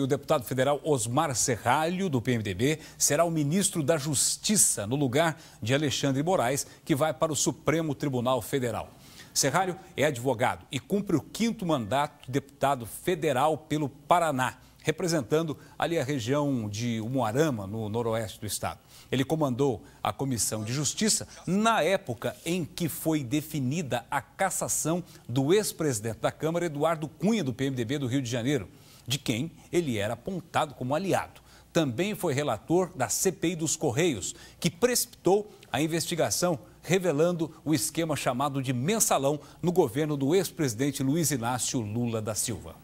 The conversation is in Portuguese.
o deputado federal Osmar Serralho, do PMDB, será o ministro da Justiça, no lugar de Alexandre Moraes, que vai para o Supremo Tribunal Federal. Serralho é advogado e cumpre o quinto mandato de deputado federal pelo Paraná, representando ali a região de Umuarama, no noroeste do estado. Ele comandou a Comissão de Justiça na época em que foi definida a cassação do ex-presidente da Câmara, Eduardo Cunha, do PMDB do Rio de Janeiro de quem ele era apontado como aliado. Também foi relator da CPI dos Correios, que precipitou a investigação revelando o esquema chamado de mensalão no governo do ex-presidente Luiz Inácio Lula da Silva.